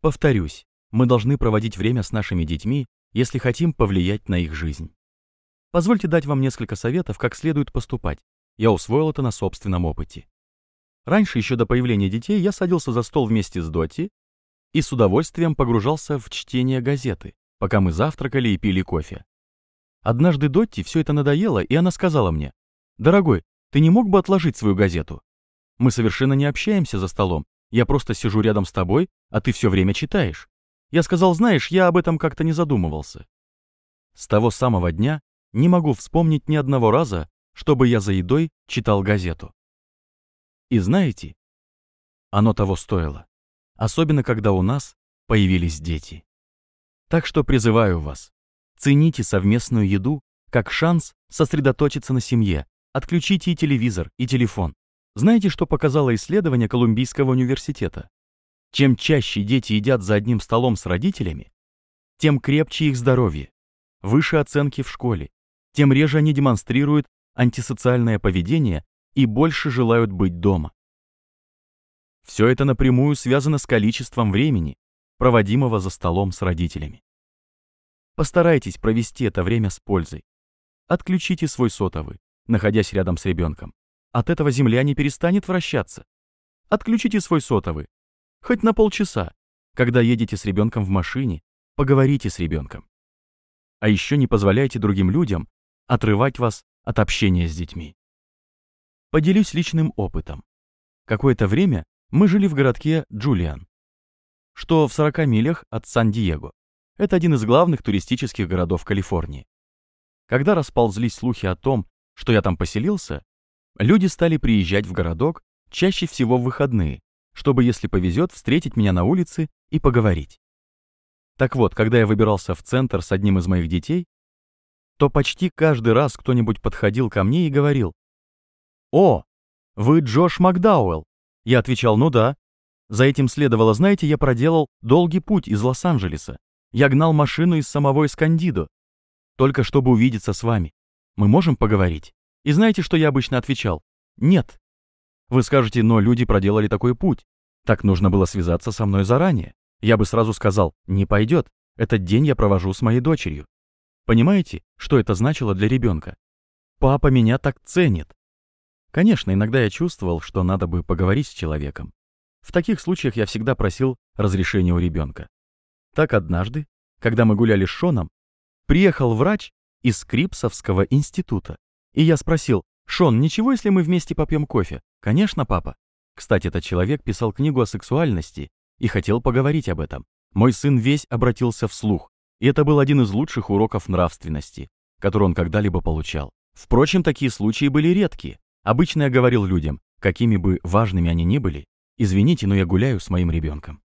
Повторюсь, мы должны проводить время с нашими детьми, если хотим повлиять на их жизнь. Позвольте дать вам несколько советов, как следует поступать. Я усвоил это на собственном опыте. Раньше, еще до появления детей, я садился за стол вместе с Дотти и с удовольствием погружался в чтение газеты, пока мы завтракали и пили кофе. Однажды Дотти все это надоело, и она сказала мне, «Дорогой, ты не мог бы отложить свою газету? Мы совершенно не общаемся за столом, я просто сижу рядом с тобой, а ты все время читаешь. Я сказал, знаешь, я об этом как-то не задумывался. С того самого дня не могу вспомнить ни одного раза, чтобы я за едой читал газету. И знаете, оно того стоило. Особенно, когда у нас появились дети. Так что призываю вас, цените совместную еду как шанс сосредоточиться на семье, отключите и телевизор, и телефон. Знаете, что показало исследование Колумбийского университета? Чем чаще дети едят за одним столом с родителями, тем крепче их здоровье, выше оценки в школе, тем реже они демонстрируют антисоциальное поведение и больше желают быть дома. Все это напрямую связано с количеством времени, проводимого за столом с родителями. Постарайтесь провести это время с пользой. Отключите свой сотовый, находясь рядом с ребенком. От этого Земля не перестанет вращаться. Отключите свой сотовый. Хоть на полчаса. Когда едете с ребенком в машине, поговорите с ребенком. А еще не позволяйте другим людям отрывать вас от общения с детьми. Поделюсь личным опытом. Какое-то время мы жили в городке Джулиан, что в 40 милях от Сан-Диего. Это один из главных туристических городов Калифорнии. Когда расползлись слухи о том, что я там поселился, Люди стали приезжать в городок чаще всего в выходные, чтобы, если повезет, встретить меня на улице и поговорить. Так вот, когда я выбирался в центр с одним из моих детей, то почти каждый раз кто-нибудь подходил ко мне и говорил, «О, вы Джош Макдауэлл!» Я отвечал, «Ну да». За этим следовало, знаете, я проделал долгий путь из Лос-Анджелеса. Я гнал машину из самого Эскандидо. Только чтобы увидеться с вами. Мы можем поговорить? И знаете, что я обычно отвечал? Нет. Вы скажете, но люди проделали такой путь. Так нужно было связаться со мной заранее. Я бы сразу сказал, не пойдет. Этот день я провожу с моей дочерью. Понимаете, что это значило для ребенка? Папа меня так ценит. Конечно, иногда я чувствовал, что надо бы поговорить с человеком. В таких случаях я всегда просил разрешения у ребенка. Так однажды, когда мы гуляли с Шоном, приехал врач из Крипсовского института. И я спросил, «Шон, ничего, если мы вместе попьем кофе?» «Конечно, папа». Кстати, этот человек писал книгу о сексуальности и хотел поговорить об этом. Мой сын весь обратился вслух, и это был один из лучших уроков нравственности, который он когда-либо получал. Впрочем, такие случаи были редкие. Обычно я говорил людям, какими бы важными они ни были, «Извините, но я гуляю с моим ребенком».